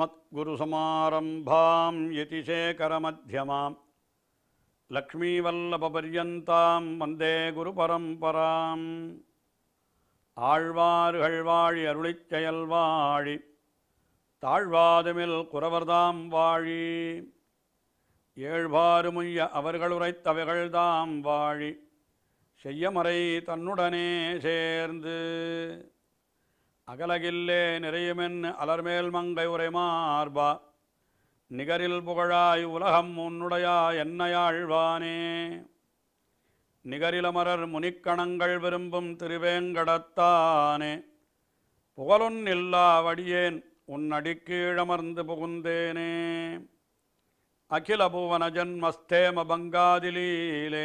மத்குருசமாரம்பாம் யதிசேகரமத்தியமாம் லக்ஷ்மீவல்லபபரியந்தாம் வந்தே குரு பரம்பராம் ஆழ்வாறு அழ்வாழி அருளிச் செயல்வாழி தாழ்வாதுமில் குறவர்தாம் வாழி ஏழ்வாறு முய்ய அவர்களுரைத்தவைகள்தாம் வாழி செய்யமறை தன்னுடனே சேர்ந்து அகலகில்லே நிறையுமென் அலர்மேல் மங்கை உரைமார்பா நிகரில் புகழாய் உலகம் உன்னுடையா என்னையாழ்வானே நிகரிலமரர் முனிக்கணங்கள் விரும்பும் திருவேங்கடத்தானே புகழுன் இல்லா வடியேன் உன் அடிக்கீழமர்ந்து புகுந்தேனே அகில புவன ஜன்மஸ்தேம பங்காதிலீலே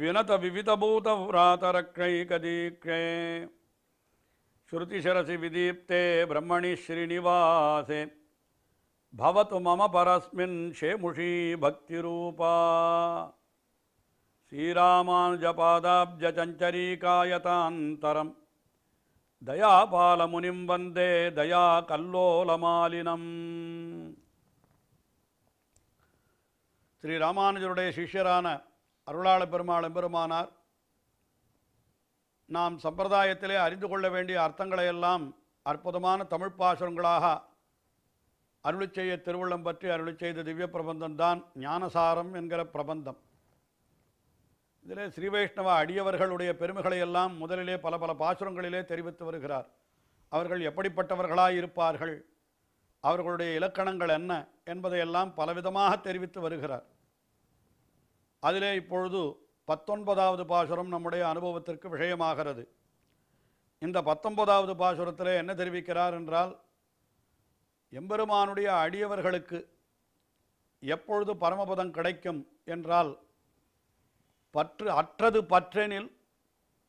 வினத விவிதபூத புராதரக்ரை கதீக்கே श्रुतिशरसि विदीप्ते ब्रह्मणि श्रीनिवासे भवतु मम परस्मिन् शेमुषी भक्तिरूपा श्रीरामानुजपादाब्जचञ्चरीकायतान्तरं दयापालमुनिं वन्दे दयाकल्लोलमालिनम् ஸ்ரீ ராமானுஜருடைய சிஷ்யரான அருளாள பெருமாள் எம்பெருமானார் நாம் சம்பிரதாயத்திலே அறிந்து கொள்ள வேண்டிய அர்த்தங்களை எல்லாம் அற்புதமான தமிழ் பாசுரங்களாக அருளி செய்ய திருவள்ளம் பற்றி அருளி செய்த திவ்ய பிரபந்தம்தான் ஞானசாரம் என்கிற பிரபந்தம் இதில் ஸ்ரீ வைஷ்ணவ அடியவர்களுடைய பெருமைகளை எல்லாம் முதலிலே பல பல பாசுரங்களிலே தெரிவித்து வருகிறார் அவர்கள் எப்படிப்பட்டவர்களாயிருப்பார்கள் அவர்களுடைய இலக்கணங்கள் என்ன என்பதையெல்லாம் பலவிதமாக தெரிவித்து வருகிறார் அதிலே இப்பொழுது பத்தொன்பதாவது பாசுரம் நம்முடைய அனுபவத்திற்கு விஷயமாகிறது இந்த பத்தொன்பதாவது பாசுரத்தில் என்ன தெரிவிக்கிறார் என்றால் எம்பெருமானுடைய அடியவர்களுக்கு எப்பொழுது பரமபதம் கிடைக்கும் என்றால் பற்று அற்றது பற்றெனில்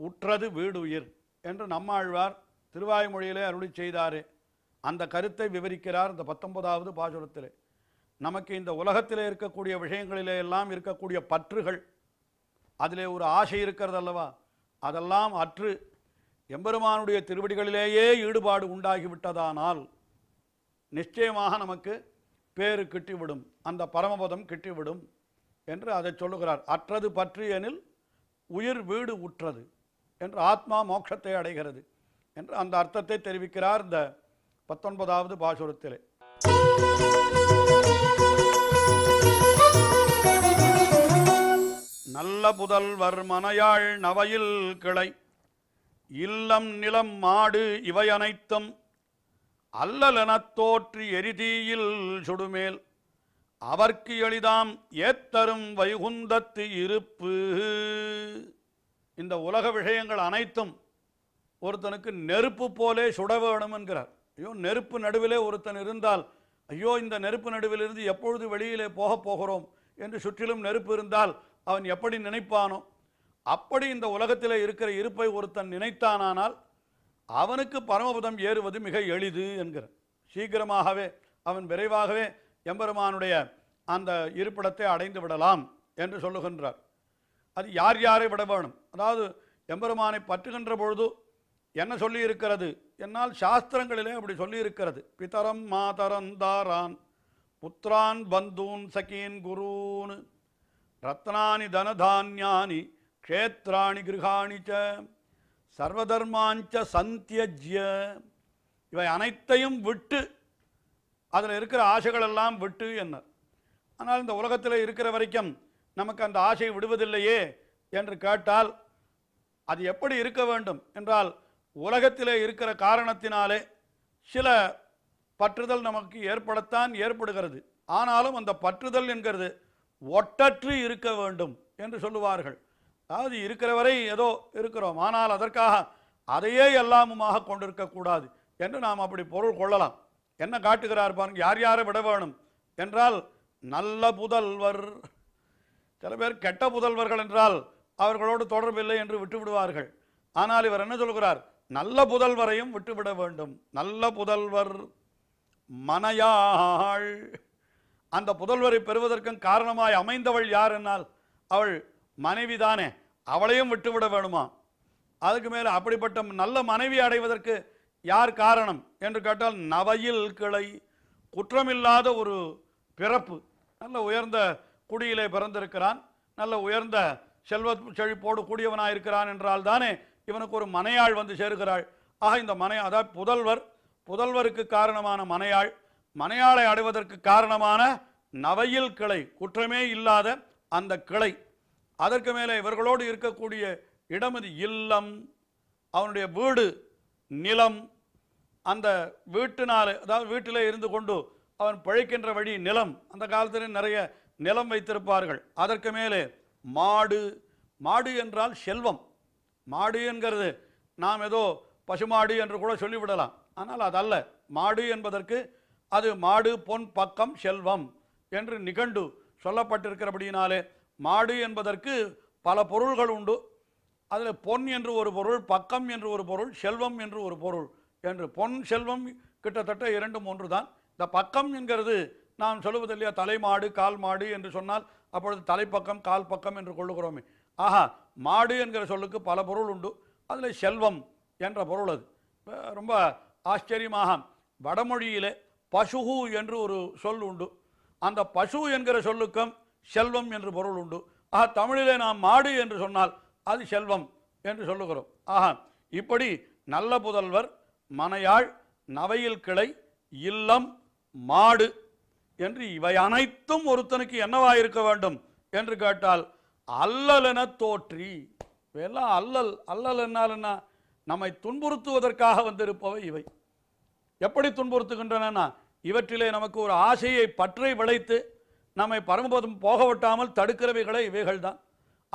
உற்றது வீடு உயிர் என்று நம்மாழ்வார் திருவாய்மொழியிலே அருளி செய்தாரே அந்த கருத்தை விவரிக்கிறார் இந்த பத்தொன்பதாவது பாசுரத்திலே நமக்கு இந்த உலகத்தில் இருக்கக்கூடிய விஷயங்களிலே எல்லாம் இருக்கக்கூடிய பற்றுகள் அதிலே ஒரு ஆசை இருக்கிறது அல்லவா அதெல்லாம் அற்று எம்பெருமானுடைய திருவடிகளிலேயே ஈடுபாடு உண்டாகிவிட்டதானால் நிச்சயமாக நமக்கு பேறு கிட்டிவிடும் அந்த பரமபதம் கிட்டிவிடும் என்று அதை சொல்லுகிறார் அற்றது பற்றி எனில் உயிர் வீடு உற்றது என்று ஆத்மா மோட்சத்தை அடைகிறது என்று அந்த அர்த்தத்தை தெரிவிக்கிறார் இந்த பத்தொன்பதாவது பாசுரத்திலே நல்ல புதல்வர் மனையாள் நவையில் கிளை இல்லம் நிலம் மாடு இவை அனைத்தும் அல்லலெனத் தோற்றி எரிதீயில் சுடுமேல் அவர்க்கு எளிதாம் ஏத்தரும் வைகுந்தத்து இருப்பு இந்த உலக விஷயங்கள் அனைத்தும் ஒருத்தனுக்கு நெருப்பு போலே சுட வேணும் என்கிறார் ஐயோ நெருப்பு நடுவிலே ஒருத்தன் இருந்தால் ஐயோ இந்த நெருப்பு நடுவிலிருந்து எப்பொழுது வெளியிலே போகப் போகிறோம் என்று சுற்றிலும் நெருப்பு இருந்தால் அவன் எப்படி நினைப்பானோ அப்படி இந்த உலகத்தில் இருக்கிற இருப்பை ஒருத்தன் நினைத்தானால் அவனுக்கு பரமபதம் ஏறுவது மிக எளிது என்கிற சீக்கிரமாகவே அவன் விரைவாகவே எம்பெருமானுடைய அந்த இருப்பிடத்தை அடைந்து விடலாம் என்று சொல்லுகின்றார் அது யார் யாரை விட வேணும் அதாவது எம்பெருமானை பற்றுகின்ற பொழுது என்ன சொல்லியிருக்கிறது என்னால் சாஸ்திரங்களிலே அப்படி சொல்லியிருக்கிறது பிதரம் மாதரம் தாரான் புத்திரான் பந்தூன் சகீன் குருன்னு ரத்னானி தனதானியானி க்ஷேத்ராணி கிருகாணி ச சர்வதர்மாஞ்ச சந்தியஜ்ய இவை அனைத்தையும் விட்டு அதில் இருக்கிற ஆசைகளெல்லாம் விட்டு என்ன ஆனால் இந்த உலகத்தில் இருக்கிற வரைக்கும் நமக்கு அந்த ஆசை விடுவதில்லையே என்று கேட்டால் அது எப்படி இருக்க வேண்டும் என்றால் உலகத்தில் இருக்கிற காரணத்தினாலே சில பற்றுதல் நமக்கு ஏற்படத்தான் ஏற்படுகிறது ஆனாலும் அந்த பற்றுதல் என்கிறது ஒட்டற்று இருக்க வேண்டும் என்று சொல்லுவார்கள் அதாவது இருக்கிற வரை ஏதோ இருக்கிறோம் ஆனால் அதற்காக அதையே எல்லாமுமாக கொண்டிருக்கக்கூடாது என்று நாம் அப்படி பொருள் கொள்ளலாம் என்ன காட்டுகிறார் பாருங்க யார் யாரை விட வேணும் என்றால் நல்ல புதல்வர் சில பேர் கெட்ட புதல்வர்கள் என்றால் அவர்களோடு தொடர்பில்லை என்று விட்டு விடுவார்கள் ஆனால் இவர் என்ன சொல்கிறார் நல்ல புதல்வரையும் விட்டுவிட வேண்டும் நல்ல புதல்வர் மனையாள் அந்த புதல்வரை பெறுவதற்கும் காரணமாய் அமைந்தவள் யார் என்னால் அவள் மனைவி தானே அவளையும் விட்டுவிட வேணுமா அதுக்கு மேலே அப்படிப்பட்ட நல்ல மனைவி அடைவதற்கு யார் காரணம் என்று கேட்டால் நவையில் கிளை குற்றமில்லாத ஒரு பிறப்பு நல்ல உயர்ந்த குடியிலே பிறந்திருக்கிறான் நல்ல உயர்ந்த செல்வ செழிப்போடு கூடியவனாக இருக்கிறான் என்றால் தானே இவனுக்கு ஒரு மனையாள் வந்து சேருகிறாள் ஆக இந்த மனை அதாவது புதல்வர் புதல்வருக்கு காரணமான மனையாள் மனையாளை அடைவதற்கு காரணமான நவையில் கிளை குற்றமே இல்லாத அந்த கிளை அதற்கு மேலே இவர்களோடு இருக்கக்கூடிய இடமது இல்லம் அவனுடைய வீடு நிலம் அந்த வீட்டினால் அதாவது வீட்டிலே இருந்து கொண்டு அவன் பிழைக்கின்ற வழி நிலம் அந்த காலத்தில் நிறைய நிலம் வைத்திருப்பார்கள் அதற்கு மேலே மாடு மாடு என்றால் செல்வம் மாடு என்கிறது நாம் ஏதோ பசுமாடு என்று கூட சொல்லிவிடலாம் ஆனால் அதல்ல மாடு என்பதற்கு அது மாடு பொன் பக்கம் செல்வம் என்று நிகண்டு சொல்லப்பட்டிருக்கிறபடியினாலே மாடு என்பதற்கு பல பொருள்கள் உண்டு அதில் பொன் என்று ஒரு பொருள் பக்கம் என்று ஒரு பொருள் செல்வம் என்று ஒரு பொருள் என்று பொன் செல்வம் கிட்டத்தட்ட இரண்டும் ஒன்று தான் இந்த பக்கம் என்கிறது நாம் சொல்லுவது இல்லையா தலைமாடு கால் மாடு என்று சொன்னால் அப்பொழுது தலைப்பக்கம் கால் பக்கம் என்று கொள்ளுகிறோமே ஆஹா மாடு என்கிற சொல்லுக்கு பல பொருள் உண்டு அதில் செல்வம் என்ற பொருள் அது ரொம்ப ஆச்சரியமாக வடமொழியிலே பசுகு என்று ஒரு சொல் உண்டு அந்த பசு என்கிற சொல்லுக்கும் செல்வம் என்று பொருள் உண்டு ஆக தமிழிலே நாம் மாடு என்று சொன்னால் அது செல்வம் என்று சொல்லுகிறோம் ஆஹா இப்படி நல்ல புதல்வர் மனையாள் நவையில் கிளை இல்லம் மாடு என்று இவை அனைத்தும் ஒருத்தனுக்கு என்னவாக இருக்க வேண்டும் என்று கேட்டால் என தோற்றி இவையெல்லாம் அல்லல் அல்லல் என்னால் என்ன நம்மை துன்புறுத்துவதற்காக வந்திருப்பவை இவை எப்படி துன்புறுத்துகின்றன இவற்றிலே நமக்கு ஒரு ஆசையை பற்றை விளைத்து நம்மை பரமபதம் போக விட்டாமல் தடுக்கிறவைகளே இவைகள் தான்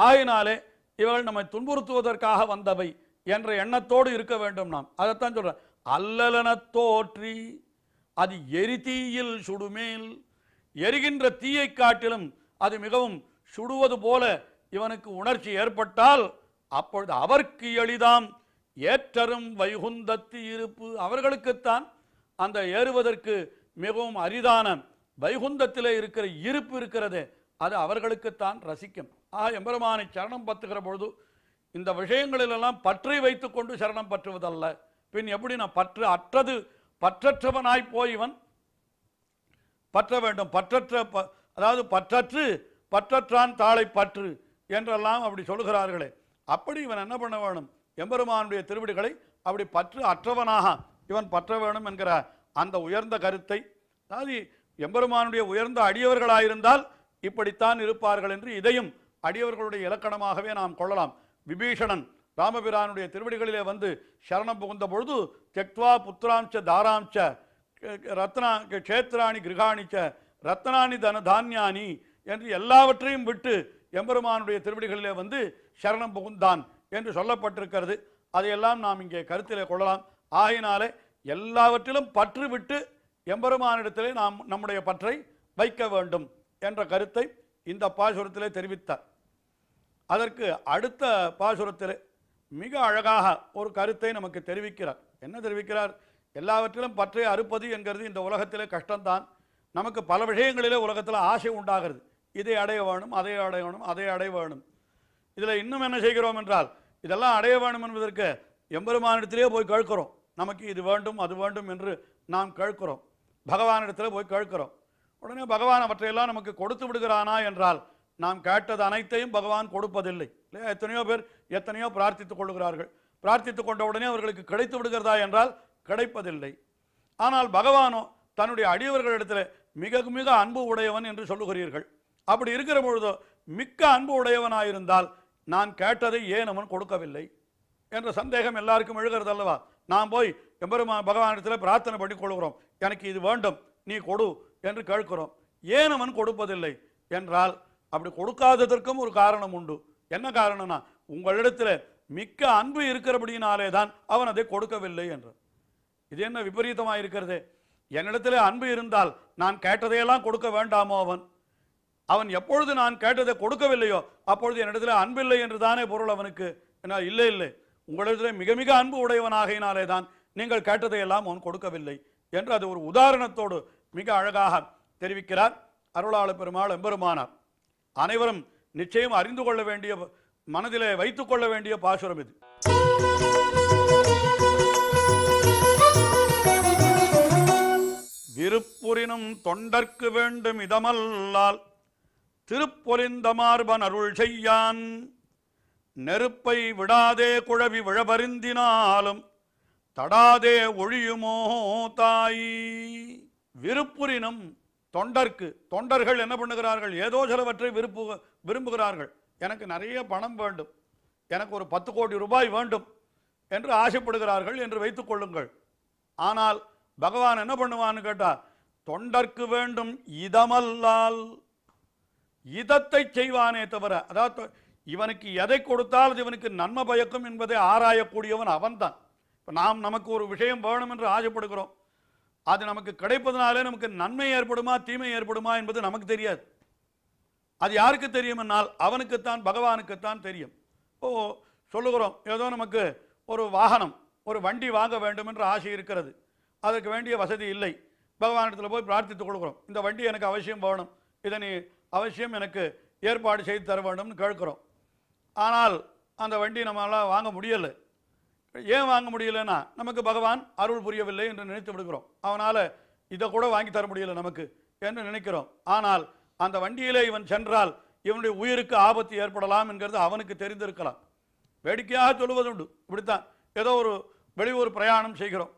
ஆயினாலே இவர்கள் நம்மை துன்புறுத்துவதற்காக வந்தவை என்ற எண்ணத்தோடு இருக்க வேண்டும் நாம் அதைத்தான் சொல்றேன் அல்லலன தோற்றி அது எரிதீயில் சுடுமேல் எரிகின்ற தீயை காட்டிலும் அது மிகவும் சுடுவது போல இவனுக்கு உணர்ச்சி ஏற்பட்டால் அப்பொழுது அவர்க்கு எளிதாம் ஏற்றரும் வைகுந்தத்து இருப்பு அவர்களுக்குத்தான் அந்த ஏறுவதற்கு மிகவும் அரிதான வைகுந்தத்தில் இருக்கிற இருப்பு இருக்கிறது அது அவர்களுக்குத்தான் ரசிக்கும் ஆக எம்பெருமானை சரணம் பத்துகிற பொழுது இந்த விஷயங்களிலெல்லாம் பற்றை வைத்துக்கொண்டு சரணம் பற்றுவதல்ல பின் எப்படி நான் பற்று அற்றது பற்றற்றவனாய் போய்வன் பற்ற வேண்டும் பற்றற்ற ப அதாவது பற்றற்று பற்றற்றான் தாளை பற்று என்றெல்லாம் அப்படி சொல்கிறார்களே அப்படி இவன் என்ன பண்ண வேணும் எம்பெருமானுடைய திருவிடுகளை அப்படி பற்று அற்றவனாக இவன் பற்ற வேணும் என்கிற அந்த உயர்ந்த கருத்தை அதாவது எம்பெருமானுடைய உயர்ந்த அடியவர்களாயிருந்தால் இப்படித்தான் இருப்பார்கள் என்று இதையும் அடியவர்களுடைய இலக்கணமாகவே நாம் கொள்ளலாம் விபீஷணன் ராமபிரானுடைய திருவடிகளிலே வந்து சரணம் புகுந்த பொழுது தெக்வா புத்திராம்ச தாராம்ச ரத்னா கஷேத்ராணி கிரகாணிச்ச ரத்னானி தன தானியானி என்று எல்லாவற்றையும் விட்டு எம்பெருமானுடைய திருவடிகளிலே வந்து சரணம் புகுந்தான் என்று சொல்லப்பட்டிருக்கிறது அதையெல்லாம் நாம் இங்கே கருத்தில் கொள்ளலாம் ஆகினாலே எல்லாவற்றிலும் பற்று விட்டு எம்பெருமானிடத்திலே நாம் நம்முடைய பற்றை வைக்க வேண்டும் என்ற கருத்தை இந்த பாசுரத்திலே தெரிவித்தார் அதற்கு அடுத்த பாசுரத்திலே மிக அழகாக ஒரு கருத்தை நமக்கு தெரிவிக்கிறார் என்ன தெரிவிக்கிறார் எல்லாவற்றிலும் பற்றை அறுப்பது என்கிறது இந்த உலகத்திலே கஷ்டம்தான் நமக்கு பல விஷயங்களிலே உலகத்தில் ஆசை உண்டாகிறது இதை அடைய வேணும் அதை அடைய வேணும் அதை அடைய வேணும் இதில் இன்னும் என்ன செய்கிறோம் என்றால் இதெல்லாம் அடைய வேண்டும் என்பதற்கு எம்பெருமானிடத்திலே போய் கேட்கிறோம் நமக்கு இது வேண்டும் அது வேண்டும் என்று நாம் கேட்கிறோம் பகவானிடத்தில் போய் கேட்கிறோம் உடனே பகவான் அவற்றையெல்லாம் நமக்கு கொடுத்து விடுகிறானா என்றால் நாம் கேட்டது அனைத்தையும் பகவான் கொடுப்பதில்லை இல்லையா எத்தனையோ பேர் எத்தனையோ பிரார்த்தித்துக் கொள்கிறார்கள் பிரார்த்தித்து கொண்ட உடனே அவர்களுக்கு கிடைத்து விடுகிறதா என்றால் கிடைப்பதில்லை ஆனால் பகவானோ தன்னுடைய அடியவர்களிடத்தில் மிக மிக அன்பு உடையவன் என்று சொல்லுகிறீர்கள் அப்படி இருக்கிற பொழுதோ மிக்க அன்பு உடையவனாயிருந்தால் நான் கேட்டதை ஏன் அவன் கொடுக்கவில்லை என்ற சந்தேகம் எல்லாருக்கும் எழுகிறது அல்லவா நாம் போய் எம்பெருமா பகவானிடத்தில் பிரார்த்தனை பண்ணி கொள்கிறோம் எனக்கு இது வேண்டும் நீ கொடு என்று கேட்கிறோம் ஏன் அவன் கொடுப்பதில்லை என்றால் அப்படி கொடுக்காததற்கும் ஒரு காரணம் உண்டு என்ன காரணம்னா உங்களிடத்தில் மிக்க அன்பு இருக்கிறபடியினாலே தான் அவன் அதை கொடுக்கவில்லை என்று இது என்ன விபரீதமாக இருக்கிறது என்னிடத்தில் அன்பு இருந்தால் நான் கேட்டதையெல்லாம் கொடுக்க வேண்டாமோ அவன் அவன் எப்பொழுது நான் கேட்டதை கொடுக்கவில்லையோ அப்பொழுது என்னிடத்தில் அன்பில்லை என்று தானே பொருள் அவனுக்கு என்ன இல்லை இல்லை உங்களிடத்தில் மிக மிக அன்பு உடையவனாகினாலே தான் நீங்கள் கேட்டதை எல்லாம் அவன் கொடுக்கவில்லை என்று அது ஒரு உதாரணத்தோடு மிக அழகாக தெரிவிக்கிறார் அருளாள பெருமாள் எம்பெருமானார் அனைவரும் நிச்சயம் அறிந்து கொள்ள வேண்டிய மனதிலே வைத்துக் கொள்ள வேண்டிய பாசுரம் இது விருப்புரினும் தொண்டர்க்கு வேண்டும் இதமல்லால் திருப்பொலிந்தமார்பன் அருள் செய்யான் நெருப்பை விடாதே குழவி விழபருந்தினாலும் தடாதே ஒழியுமோ தாயி விருப்புரினும் தொண்டர்க்கு தொண்டர்கள் என்ன பண்ணுகிறார்கள் ஏதோ சிலவற்றை விருப்பு விரும்புகிறார்கள் எனக்கு நிறைய பணம் வேண்டும் எனக்கு ஒரு பத்து கோடி ரூபாய் வேண்டும் என்று ஆசைப்படுகிறார்கள் என்று வைத்துக் கொள்ளுங்கள் ஆனால் பகவான் என்ன பண்ணுவான்னு கேட்டால் தொண்டர்க்கு வேண்டும் இதமல்லால் இதத்தை செய்வானே தவிர அதாவது இவனுக்கு எதை கொடுத்தால் அது இவனுக்கு நன்மை பயக்கும் என்பதை ஆராயக்கூடியவன் அவன்தான் இப்போ நாம் நமக்கு ஒரு விஷயம் வேணும் என்று ஆசைப்படுகிறோம் அது நமக்கு கிடைப்பதனாலே நமக்கு நன்மை ஏற்படுமா தீமை ஏற்படுமா என்பது நமக்கு தெரியாது அது யாருக்கு தெரியும் என்னால் அவனுக்குத்தான் பகவானுக்குத்தான் தெரியும் ஓ சொல்லுகிறோம் ஏதோ நமக்கு ஒரு வாகனம் ஒரு வண்டி வாங்க வேண்டும் என்று ஆசை இருக்கிறது அதற்கு வேண்டிய வசதி இல்லை பகவானிடத்தில் போய் பிரார்த்தித்துக் கொடுக்குறோம் இந்த வண்டி எனக்கு அவசியம் வேணும் இதனை அவசியம் எனக்கு ஏற்பாடு செய்து தர வேண்டும்னு கேட்குறோம் ஆனால் அந்த வண்டி நம்மளால் வாங்க முடியலை ஏன் வாங்க முடியலைன்னா நமக்கு பகவான் அருள் புரியவில்லை என்று நினைத்து விடுக்கிறோம் அவனால் இதை கூட வாங்கி தர முடியலை நமக்கு என்று நினைக்கிறோம் ஆனால் அந்த வண்டியிலே இவன் சென்றால் இவனுடைய உயிருக்கு ஆபத்து ஏற்படலாம் என்கிறது அவனுக்கு தெரிந்திருக்கலாம் வேடிக்கையாக சொல்லுவதுண்டு இப்படித்தான் ஏதோ ஒரு வெளியூர் பிரயாணம் செய்கிறோம்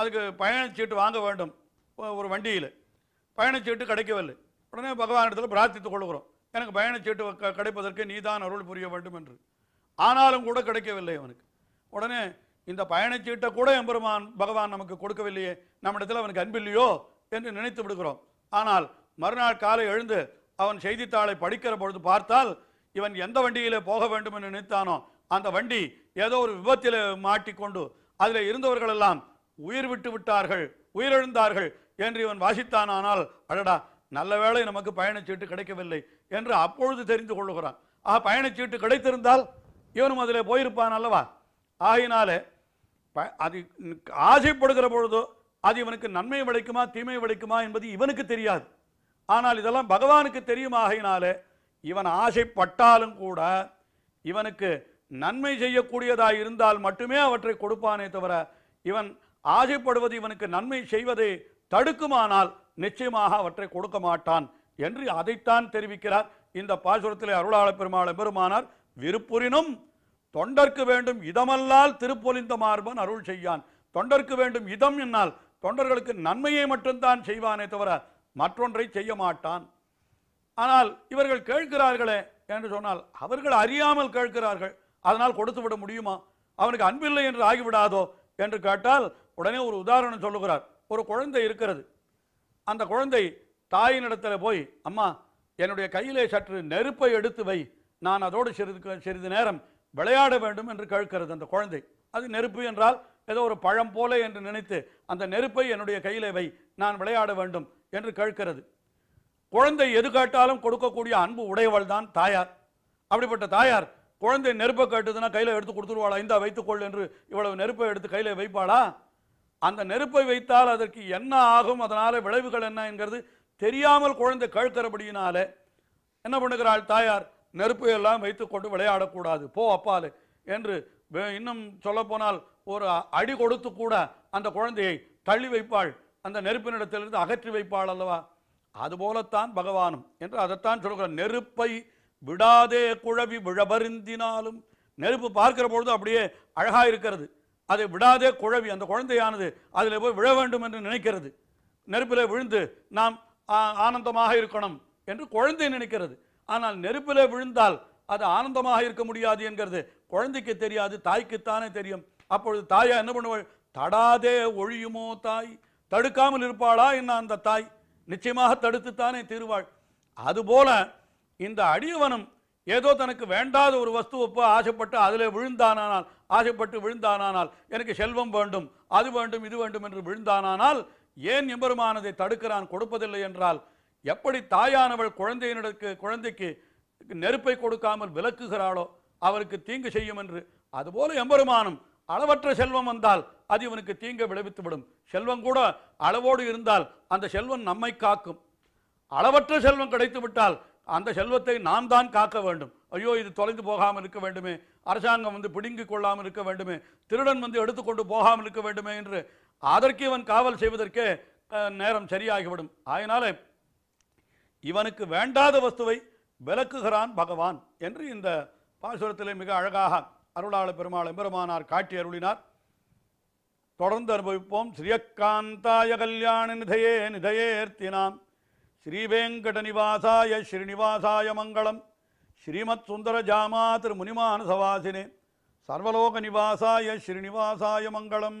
அதுக்கு பயணச்சீட்டு வாங்க வேண்டும் ஒரு வண்டியில் பயணச்சீட்டு கிடைக்கவில்லை உடனே பகவானிடத்தில் பிரார்த்தித்துக் கொள்கிறோம் எனக்கு பயணச்சீட்டு கிடைப்பதற்கு நீதான் அருள் புரிய வேண்டும் என்று ஆனாலும் கூட கிடைக்கவில்லை அவனுக்கு உடனே இந்த பயணச்சீட்டை கூட எம்பெருமான் பகவான் நமக்கு கொடுக்கவில்லையே நம்மிடத்தில் அவனுக்கு அன்பில்லையோ என்று நினைத்து விடுகிறோம் ஆனால் மறுநாள் காலை எழுந்து அவன் செய்தித்தாளை படிக்கிற பொழுது பார்த்தால் இவன் எந்த வண்டியிலே போக வேண்டும் என்று நினைத்தானோ அந்த வண்டி ஏதோ ஒரு விபத்தில் மாட்டிக்கொண்டு அதில் இருந்தவர்களெல்லாம் உயிர் விட்டு விட்டார்கள் உயிரிழந்தார்கள் என்று இவன் வாசித்தான் ஆனால் அடடா நல்ல வேலை நமக்கு பயணச்சீட்டு கிடைக்கவில்லை என்று அப்பொழுது தெரிந்து கொள்ளுகிறான் ஆ பயணச்சீட்டு கிடைத்திருந்தால் இவனும் அதில் போயிருப்பான் அல்லவா ஆகினாலே அது ஆசைப்படுகிற பொழுதோ அது இவனுக்கு நன்மை விளைக்குமா தீமை விளைக்குமா என்பது இவனுக்கு தெரியாது ஆனால் இதெல்லாம் பகவானுக்கு தெரியும் ஆகையினாலே இவன் ஆசைப்பட்டாலும் கூட இவனுக்கு நன்மை செய்யக்கூடியதாக இருந்தால் மட்டுமே அவற்றை கொடுப்பானே தவிர இவன் ஆசைப்படுவது இவனுக்கு நன்மை செய்வதை தடுக்குமானால் நிச்சயமாக அவற்றை கொடுக்க மாட்டான் என்று அதைத்தான் தெரிவிக்கிறார் இந்த பாசுரத்தில் அருளாள பெருமாள் பெருமானார் விருப்புரினும் தொண்டர்க்கு வேண்டும் இதமல்லால் திருப்பொலிந்த மார்பன் அருள் செய்யான் தொண்டர்க்கு வேண்டும் இதம் என்னால் தொண்டர்களுக்கு நன்மையை மட்டும்தான் செய்வானே தவிர மற்றொன்றை செய்ய மாட்டான் ஆனால் இவர்கள் கேட்கிறார்களே என்று சொன்னால் அவர்கள் அறியாமல் கேட்கிறார்கள் அதனால் கொடுத்து விட முடியுமா அவனுக்கு அன்பில்லை என்று ஆகிவிடாதோ என்று கேட்டால் உடனே ஒரு உதாரணம் சொல்லுகிறார் ஒரு குழந்தை இருக்கிறது அந்த குழந்தை தாயினிடத்தில் போய் அம்மா என்னுடைய கையிலே சற்று நெருப்பை எடுத்து வை நான் அதோடு சிறிது சிறிது நேரம் விளையாட வேண்டும் என்று கேட்கிறது அந்த குழந்தை அது நெருப்பு என்றால் ஏதோ ஒரு பழம் போல என்று நினைத்து அந்த நெருப்பை என்னுடைய கையிலே வை நான் விளையாட வேண்டும் என்று கேட்கிறது குழந்தை எது கேட்டாலும் கொடுக்கக்கூடிய அன்பு உடையவள் தான் தாயார் அப்படிப்பட்ட தாயார் குழந்தை நெருப்பை கேட்டதுன்னா கையில் எடுத்து கொடுத்துருவாளா இந்த வைத்துக்கொள் என்று இவ்வளவு நெருப்பை எடுத்து கையில் வைப்பாளா அந்த நெருப்பை வைத்தால் அதற்கு என்ன ஆகும் அதனால் விளைவுகள் என்ன என்கிறது தெரியாமல் குழந்தை கழுக்கிறபடியினால என்ன பண்ணுகிறாள் தாயார் நெருப்பை எல்லாம் வைத்துக்கொண்டு விளையாடக்கூடாது போ அப்பால் என்று இன்னும் சொல்லப்போனால் ஒரு அடி கொடுத்து கூட அந்த குழந்தையை தள்ளி வைப்பாள் அந்த நெருப்பினிடத்திலிருந்து அகற்றி வைப்பாள் அல்லவா அதுபோலத்தான் பகவானும் என்று அதைத்தான் சொல்கிற நெருப்பை விடாதே குழவி விழபருந்தினாலும் நெருப்பு பார்க்கிற பொழுது அப்படியே அழகாக இருக்கிறது அதை விடாதே குழவி அந்த குழந்தையானது அதில் போய் விழ வேண்டும் என்று நினைக்கிறது நெருப்பில் விழுந்து நாம் ஆனந்தமாக இருக்கணும் என்று குழந்தை நினைக்கிறது ஆனால் நெருப்பில் விழுந்தால் அது ஆனந்தமாக இருக்க முடியாது என்கிறது குழந்தைக்கு தெரியாது தாய்க்குத்தானே தெரியும் அப்பொழுது தாயா என்ன பண்ணுவாள் தடாதே ஒழியுமோ தாய் தடுக்காமல் இருப்பாளா என்ன அந்த தாய் நிச்சயமாக தடுத்துத்தானே தீருவாள் அதுபோல இந்த அடியவனும் ஏதோ தனக்கு வேண்டாத ஒரு வஸ்துவப்போ ஆசைப்பட்டு அதில் விழுந்தானால் ஆசைப்பட்டு விழுந்தானால் எனக்கு செல்வம் வேண்டும் அது வேண்டும் இது வேண்டும் என்று விழுந்தானால் ஏன் எம்பெருமானதை தடுக்கிறான் கொடுப்பதில்லை என்றால் எப்படி தாயானவள் குழந்தையினருக்கு குழந்தைக்கு நெருப்பை கொடுக்காமல் விளக்குகிறாளோ அவருக்கு தீங்கு செய்யும் என்று அதுபோல எம்பெருமானும் அளவற்ற செல்வம் வந்தால் அது இவனுக்கு தீங்கை விளைவித்துவிடும் செல்வம் கூட அளவோடு இருந்தால் அந்த செல்வம் நம்மை காக்கும் அளவற்ற செல்வம் கிடைத்து விட்டால் அந்த செல்வத்தை நான் தான் காக்க வேண்டும் ஐயோ இது தொலைந்து போகாமல் இருக்க வேண்டுமே அரசாங்கம் வந்து பிடுங்கிக் கொள்ளாமல் இருக்க வேண்டுமே திருடன் வந்து எடுத்துக்கொண்டு போகாமல் இருக்க வேண்டுமே என்று அதற்கு இவன் காவல் செய்வதற்கே நேரம் சரியாகிவிடும் ஆயினாலே இவனுக்கு வேண்டாத வஸ்துவை விளக்குகிறான் பகவான் என்று இந்த பாசுரத்திலே மிக அழகாக அருளாள பெருமாள் எம்பெருமானார் காட்டி அருளினார் தொடர்ந்து அனுபவிப்போம் ஸ்ரீயக்காந்தாய கல்யாண நிதையே நிதையேர்த்தினான் ஸ்ரீவேங்கட நிவாசாய ஸ்ரீனிவாசாய மங்களம் ஸ்ரீமத் சுந்தர ஜாமா திரு சர்வலோக நிவாசாய மங்களம்